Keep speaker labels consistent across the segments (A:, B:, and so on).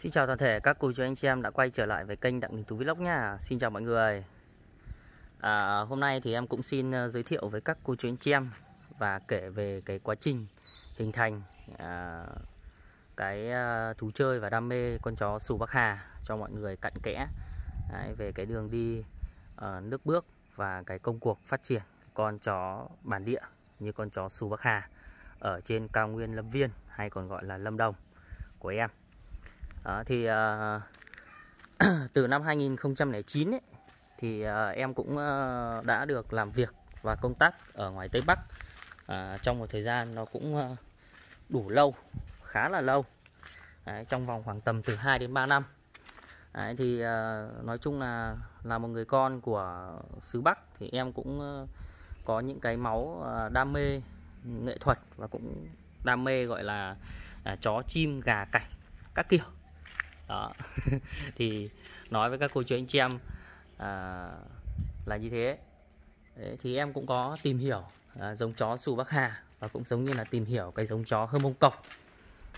A: Xin chào toàn thể các cô chú anh chị em đã quay trở lại với kênh Đặng Đình Tú Vlog nha Xin chào mọi người à, Hôm nay thì em cũng xin ờ, giới thiệu với các cô chú anh chị em Và kể về cái quá trình hình thành à, Cái ờ, thú chơi và đam mê con chó Sù Bắc Hà Cho mọi người cặn kẽ Đấy, Về cái đường đi à, nước bước và cái công cuộc phát triển Con chó bản địa như con chó Sù Bắc Hà Ở trên cao nguyên Lâm Viên hay còn gọi là Lâm Đồng của em đó, ờ, thì à, từ năm 2009 ấy, thì à, em cũng à, đã được làm việc và công tác ở ngoài Tây Bắc à, trong một thời gian nó cũng à, đủ lâu khá là lâu Đấy, trong vòng khoảng tầm từ 2 đến 3 năm Đấy, thì à, nói chung là là một người con của xứ Bắc thì em cũng à, có những cái máu à, đam mê nghệ thuật và cũng đam mê gọi là à, chó chim gà cảnh các kiểu đó thì nói với các cô chú anh chị em à, là như thế Đấy, thì em cũng có tìm hiểu à, giống chó Sù Bắc Hà và cũng giống như là tìm hiểu cái giống chó Hơm Mông Cọc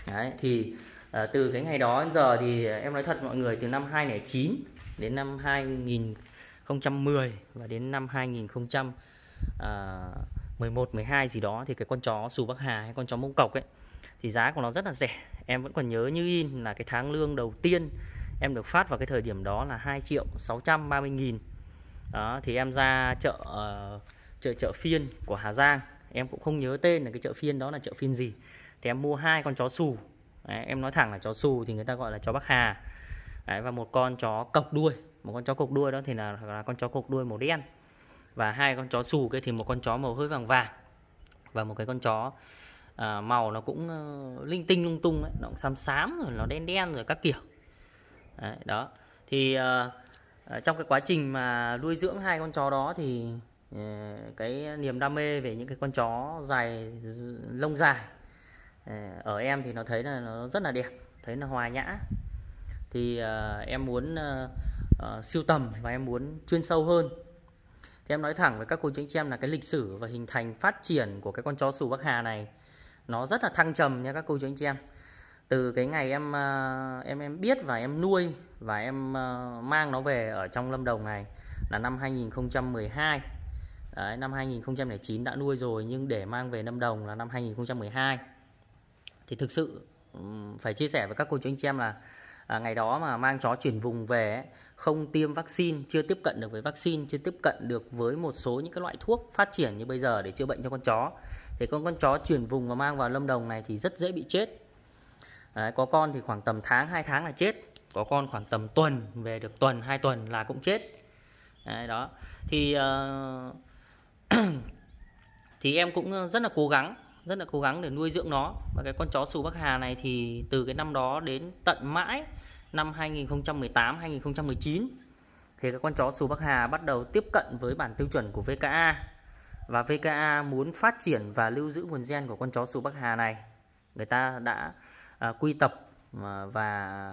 A: Đấy, thì à, từ cái ngày đó đến giờ thì em nói thật mọi người từ năm 2009 đến năm 2010 và đến năm 2011 12 à, gì đó thì cái con chó Sù Bắc Hà hay con chó Mông Cọc ấy thì giá của nó rất là rẻ em vẫn còn nhớ như in là cái tháng lương đầu tiên em được phát vào cái thời điểm đó là 2 triệu 630 nghìn đó thì em ra chợ uh, chợ chợ phiên của Hà Giang em cũng không nhớ tên là cái chợ phiên đó là chợ phiên gì thì em mua hai con chó xù Đấy, em nói thẳng là chó xù thì người ta gọi là chó Bắc Hà Đấy, và một con chó cộc đuôi một con chó cộc đuôi đó thì là, là con chó cộc đuôi màu đen và hai con chó xù kia thì một con chó màu hơi vàng vàng và một cái con chó à, màu nó cũng uh, linh tinh lung tung đấy. nó cũng xám xám rồi nó đen đen rồi các kiểu đấy, đó thì uh, trong cái quá trình mà nuôi dưỡng hai con chó đó thì uh, cái niềm đam mê về những cái con chó dài lông dài uh, ở em thì nó thấy là nó rất là đẹp thấy là hòa nhã thì uh, em muốn uh, uh, siêu tầm và em muốn chuyên sâu hơn thì em nói thẳng với các cô chú anh chị em là cái lịch sử và hình thành phát triển của cái con chó sù Bắc Hà này nó rất là thăng trầm nha các cô chú anh chị em từ cái ngày em ờ, em em biết và em nuôi và em ờ, mang nó về ở trong Lâm Đồng này là năm 2012 Đấy, năm 2009 đã nuôi rồi nhưng để mang về Lâm Đồng là năm 2012 thì thực sự phải chia sẻ với các cô chú anh chị em là à, ngày đó mà mang chó chuyển vùng về không tiêm vaccine chưa tiếp cận được với vaccine chưa tiếp cận được với một số những cái loại thuốc phát triển như bây giờ để chữa bệnh cho con chó thì con con chó chuyển vùng và mang vào Lâm Đồng này thì rất dễ bị chết Đấy, có con thì khoảng tầm tháng 2 tháng là chết có con khoảng tầm tuần về được tuần hai tuần là cũng chết Đấy, đó thì uh, thì em cũng rất là cố gắng rất là cố gắng để nuôi dưỡng nó và cái con chó sù Bắc Hà này thì từ cái năm đó đến tận mãi năm 2018 2019 thì cái con chó sù Bắc Hà bắt đầu tiếp cận với bản tiêu chuẩn của VKA và VKA muốn phát triển và lưu giữ nguồn gen của con chó sù Bắc Hà này. Người ta đã à, quy tập à, và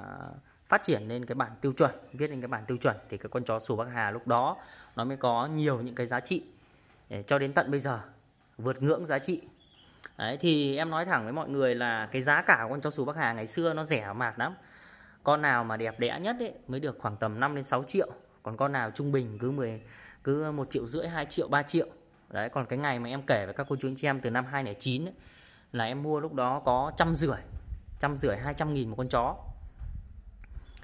A: phát triển lên cái bản tiêu chuẩn, viết lên cái bản tiêu chuẩn thì cái con chó sù Bắc Hà lúc đó nó mới có nhiều những cái giá trị để cho đến tận bây giờ vượt ngưỡng giá trị. Đấy thì em nói thẳng với mọi người là cái giá cả của con chó sù Bắc Hà ngày xưa nó rẻ mạt lắm. Con nào mà đẹp đẽ nhất ấy mới được khoảng tầm 5 đến 6 triệu, còn con nào trung bình cứ 10 cứ một triệu rưỡi, 2 triệu, 3 triệu đấy còn cái ngày mà em kể với các cô chú anh chị em từ năm 2009 ấy, là em mua lúc đó có trăm rưỡi trăm rưỡi hai trăm nghìn một con chó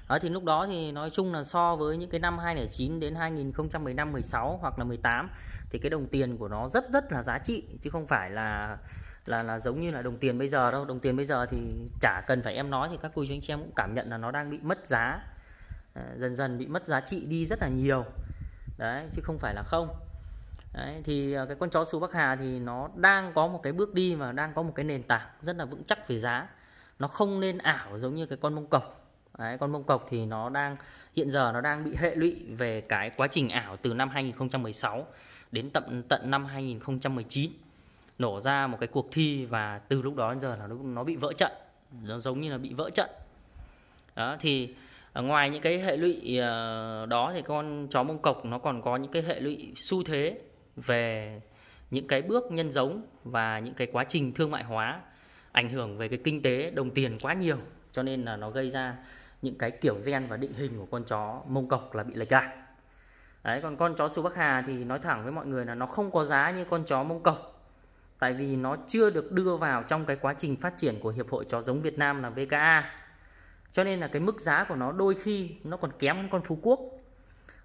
A: đó thì lúc đó thì nói chung là so với những cái năm 2009 đến 2015 16 hoặc là 18 thì cái đồng tiền của nó rất rất là giá trị chứ không phải là là là giống như là đồng tiền bây giờ đâu đồng tiền bây giờ thì chả cần phải em nói thì các cô chú anh chị em cũng cảm nhận là nó đang bị mất giá ờ, dần dần bị mất giá trị đi rất là nhiều đấy chứ không phải là không Đấy, thì à, cái con chó xù Bắc Hà thì nó đang có một cái bước đi mà đang có một cái nền tảng rất là vững chắc về giá nó không nên ảo giống như cái con mông cọc Đấy, con mông cọc thì nó đang hiện giờ nó đang bị hệ lụy về cái quá trình ảo từ năm 2016 đến tận tận năm 2019 nổ ra một cái cuộc thi và từ lúc đó đến giờ là nó, nó bị vỡ trận nó giống như là bị vỡ trận đó thì à, ngoài những cái hệ lụy à, đó thì con chó mông cọc nó còn có những cái hệ lụy xu thế về những cái bước nhân giống và những cái quá trình thương mại hóa ảnh hưởng về cái kinh tế đồng tiền quá nhiều cho nên là nó gây ra những cái kiểu gen và định hình của con chó mông cộc là bị lệch lạc đấy còn con chó su bắc hà thì nói thẳng với mọi người là nó không có giá như con chó mông cộc tại vì nó chưa được đưa vào trong cái quá trình phát triển của hiệp hội chó giống việt nam là vka cho nên là cái mức giá của nó đôi khi nó còn kém hơn con phú quốc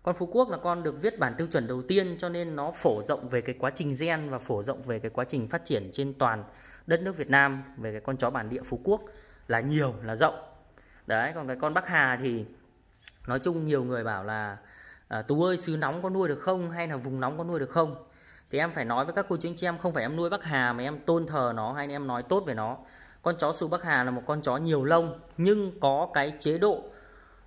A: con phú quốc là con được viết bản tiêu chuẩn đầu tiên cho nên nó phổ rộng về cái quá trình gen và phổ rộng về cái quá trình phát triển trên toàn đất nước Việt Nam về cái con chó bản địa phú quốc là nhiều là rộng đấy còn cái con bắc hà thì nói chung nhiều người bảo là à, tú ơi xứ nóng có nuôi được không hay là vùng nóng có nuôi được không thì em phải nói với các cô chú anh chị em không phải em nuôi bắc hà mà em tôn thờ nó hay em nói tốt về nó con chó xù bắc hà là một con chó nhiều lông nhưng có cái chế độ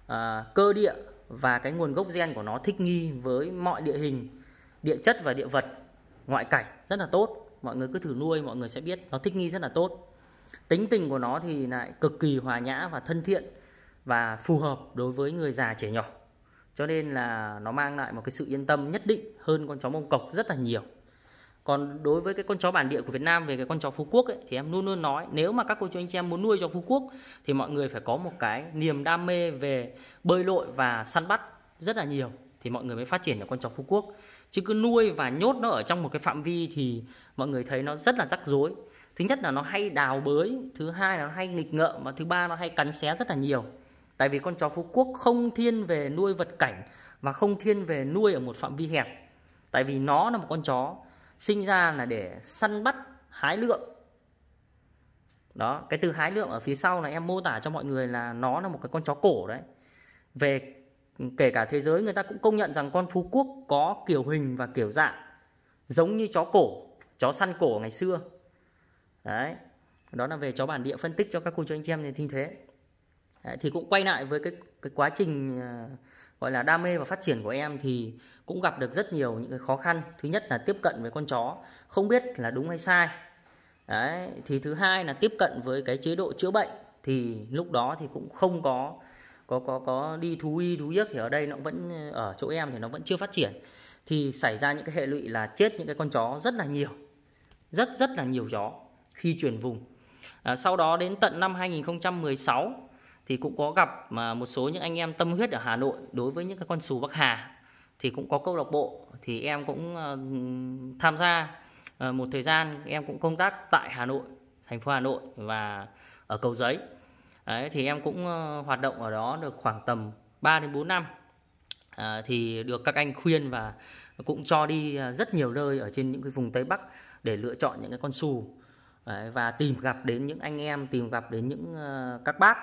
A: à, cơ địa và cái nguồn gốc gen của nó thích nghi với mọi địa hình, địa chất và địa vật, ngoại cảnh rất là tốt. Mọi người cứ thử nuôi mọi người sẽ biết nó thích nghi rất là tốt. Tính tình của nó thì lại cực kỳ hòa nhã và thân thiện và phù hợp đối với người già trẻ nhỏ. Cho nên là nó mang lại một cái sự yên tâm nhất định hơn con chó mông cộc rất là nhiều còn đối với cái con chó bản địa của Việt Nam về cái con chó Phú Quốc ấy, thì em luôn luôn nói nếu mà các cô chú anh chị em muốn nuôi cho Phú Quốc thì mọi người phải có một cái niềm đam mê về bơi lội và săn bắt rất là nhiều thì mọi người mới phát triển được con chó Phú Quốc chứ cứ nuôi và nhốt nó ở trong một cái phạm vi thì mọi người thấy nó rất là rắc rối thứ nhất là nó hay đào bới thứ hai là nó hay nghịch ngợm và thứ ba nó hay cắn xé rất là nhiều tại vì con chó phú quốc không thiên về nuôi vật cảnh và không thiên về nuôi ở một phạm vi hẹp tại vì nó là một con chó sinh ra là để săn bắt hái lượng đó cái từ hái lượng ở phía sau là em mô tả cho mọi người là nó là một cái con chó cổ đấy về kể cả thế giới người ta cũng công nhận rằng con phú quốc có kiểu hình và kiểu dạng giống như chó cổ chó săn cổ ngày xưa đấy đó là về chó bản địa phân tích cho các cô chú anh chị em thì như thế đấy, thì cũng quay lại với cái cái quá trình à, gọi là đam mê và phát triển của em thì cũng gặp được rất nhiều những cái khó khăn thứ nhất là tiếp cận với con chó không biết là đúng hay sai đấy thì thứ hai là tiếp cận với cái chế độ chữa bệnh thì lúc đó thì cũng không có có có có đi thú y thú yếc thì ở đây nó vẫn ở chỗ em thì nó vẫn chưa phát triển thì xảy ra những cái hệ lụy là chết những cái con chó rất là nhiều rất rất là nhiều chó khi chuyển vùng à, sau đó đến tận năm 2016 thì cũng có gặp mà một số những anh em tâm huyết ở Hà Nội đối với những cái con sù Bắc Hà thì cũng có câu lạc bộ thì em cũng ờ, tham gia ờ, một thời gian em cũng công tác tại Hà Nội thành phố Hà Nội và ở cầu giấy Đấy, thì em cũng ờ, hoạt động ở đó được khoảng tầm 3 đến 4 năm à, thì được các anh khuyên và cũng cho đi rất nhiều nơi ở trên những cái vùng Tây Bắc để lựa chọn những cái con sù Đấy, và tìm gặp đến những anh em tìm gặp đến những uh, các bác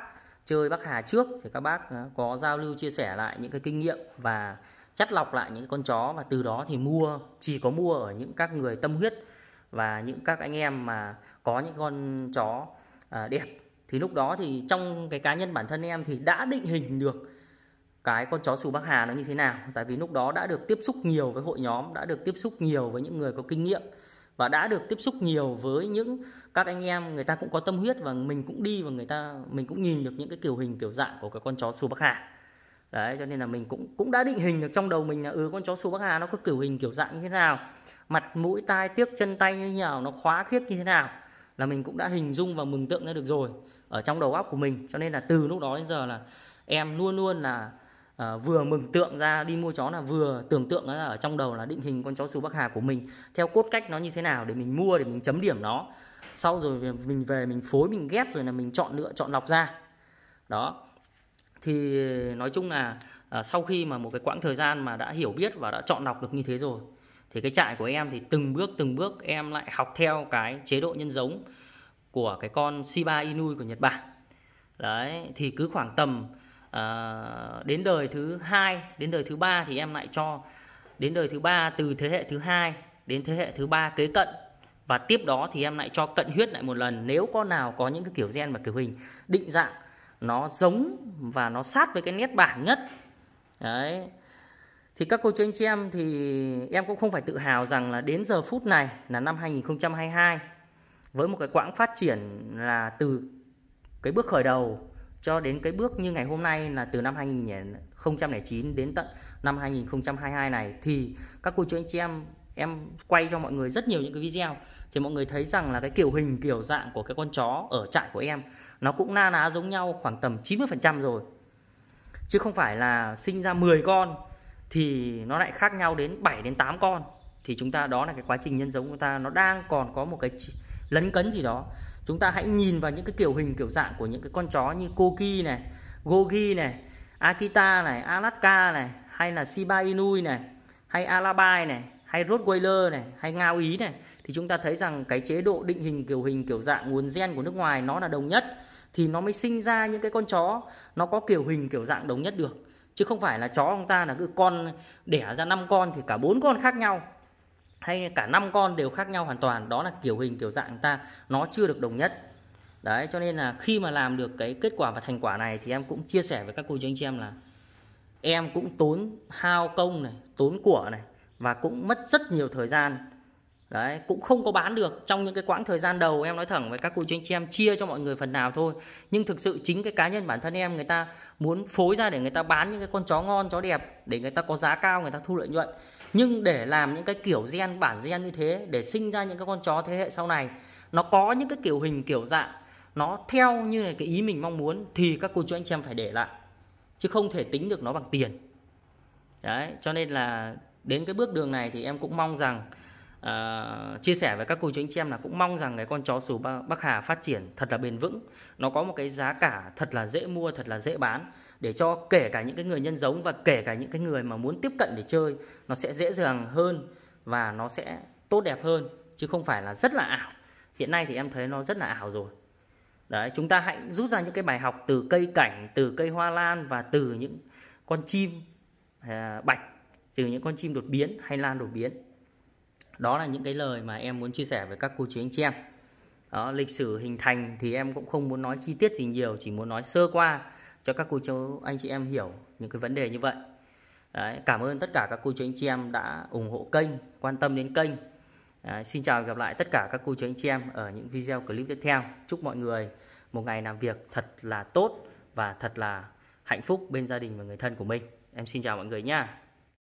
A: chơi Bắc Hà trước thì các bác ờ, có giao lưu chia sẻ lại những cái kinh nghiệm và chắt lọc lại những con chó và từ đó thì mua chỉ có mua ở những các người tâm huyết và những các anh em mà có những con chó ờ, đẹp thì lúc đó thì trong cái cá nhân bản thân em thì đã định hình được cái con chó sù Bắc Hà nó như thế nào tại vì lúc đó đã được tiếp xúc nhiều với hội nhóm đã được tiếp xúc nhiều với những người có kinh nghiệm và đã được tiếp xúc nhiều với những các anh em người ta cũng có tâm huyết và mình cũng đi và người ta mình cũng nhìn được những cái kiểu hình kiểu dạng của cái con chó xù Bắc Hà đấy cho nên là mình cũng cũng đã định hình được trong đầu mình là ừ con chó xù Bắc Hà nó có kiểu hình kiểu dạng như thế nào mặt mũi tai tiếc chân tay như thế nào nó khóa khiết như thế nào là mình cũng đã hình dung và mừng tượng ra được rồi ở trong đầu óc của mình cho nên là từ lúc đó đến giờ là em luôn luôn là à, vừa mừng tượng ra đi mua chó là vừa tưởng tượng ra ở trong đầu là định hình con chó xù Bắc Hà của mình theo cốt cách nó như thế nào để mình mua để mình chấm điểm nó sau rồi mình về mình phối mình ghép rồi là mình chọn lựa chọn lọc ra đó thì nói chung là à, sau khi mà một cái quãng thời gian mà đã hiểu biết và đã chọn lọc được như thế rồi thì cái trại của em thì từng bước từng bước em lại học theo cái chế độ nhân giống của cái con Shiba Inu của Nhật Bản đấy thì cứ khoảng tầm Ờ, đến đời thứ hai đến đời thứ ba thì em lại cho đến đời thứ ba từ thế hệ thứ hai đến thế hệ thứ ba kế cận và tiếp đó thì em lại cho cận huyết lại một lần nếu con nào có những cái kiểu gen và kiểu hình định dạng nó giống và nó sát với cái nét bản nhất đấy thì các cô chú anh chị em thì em cũng không phải tự hào rằng là đến giờ phút này là năm 2022 với một cái quãng phát triển là từ cái bước khởi đầu cho đến cái bước như ngày hôm nay là từ năm 2009 đến tận năm 2022 này thì các cô chú anh chị em em quay cho mọi người rất nhiều những cái video thì mọi người thấy rằng là cái kiểu hình kiểu dạng của cái con chó ở trại của em nó cũng na ná giống nhau khoảng tầm 90% rồi chứ không phải là sinh ra 10 con thì nó lại khác nhau đến 7 đến 8 con thì chúng ta đó là cái quá trình nhân giống của ta nó đang còn có một cái lấn cấn gì đó chúng ta hãy nhìn vào những cái kiểu hình kiểu dạng của những cái con chó như Koki này Gogi này Akita này Alaska này hay là Shiba Inu này hay Alabai này hay Rottweiler này hay Ngao Ý này thì chúng ta thấy rằng cái chế độ định hình kiểu hình kiểu dạng nguồn gen của nước ngoài nó là đồng nhất thì nó mới sinh ra những cái con chó nó có kiểu hình kiểu dạng đồng nhất được chứ không phải là chó ông ta là cứ con đẻ ra năm con thì cả bốn con khác nhau hay cả năm con đều khác nhau hoàn toàn đó là kiểu hình kiểu dạng ta nó chưa được đồng nhất đấy cho nên là khi mà làm được cái kết quả và thành quả này thì em cũng chia sẻ với các cô chú anh chị em là em cũng tốn hao công này tốn của này và cũng mất rất nhiều thời gian đấy cũng không có bán được trong những cái quãng thời gian đầu em nói thẳng với các cô chú anh chị em chia cho mọi người phần nào thôi nhưng thực sự chính cái cá nhân bản thân em người ta muốn phối ra để người ta bán những cái con chó ngon chó đẹp để người ta có giá cao người ta thu lợi nhuận nhưng để làm những cái kiểu gen bản gen như thế để sinh ra những cái con chó thế hệ sau này nó có những cái kiểu hình kiểu dạng nó theo như là cái ý mình mong muốn thì các cô chú anh chị em phải để lại chứ không thể tính được nó bằng tiền đấy cho nên là đến cái bước đường này thì em cũng mong rằng uh, chia sẻ với các cô chú anh chị em là cũng mong rằng cái con chó sù Bắc Hà phát triển thật là bền vững nó có một cái giá cả thật là dễ mua thật là dễ bán để cho kể cả những cái người nhân giống và kể cả những cái người mà muốn tiếp cận để chơi nó sẽ dễ dàng hơn và nó sẽ tốt đẹp hơn chứ không phải là rất là ảo hiện nay thì em thấy nó rất là ảo rồi đấy chúng ta hãy rút ra những cái bài học từ cây cảnh từ cây hoa lan và từ những con chim à, bạch từ những con chim đột biến hay lan đột biến đó là những cái lời mà em muốn chia sẻ với các cô chú anh chị em đó, lịch sử hình thành thì em cũng không muốn nói chi tiết gì nhiều chỉ muốn nói sơ qua cho các cô chú anh chị em hiểu những cái vấn đề như vậy Đấy, cảm ơn tất cả các cô chú anh chị em đã ủng hộ kênh quan tâm đến kênh Đấy, xin chào và gặp lại tất cả các cô chú anh chị em ở những video clip tiếp theo chúc mọi người một ngày làm việc thật là tốt và thật là hạnh phúc bên gia đình và người thân của mình em xin chào mọi người nha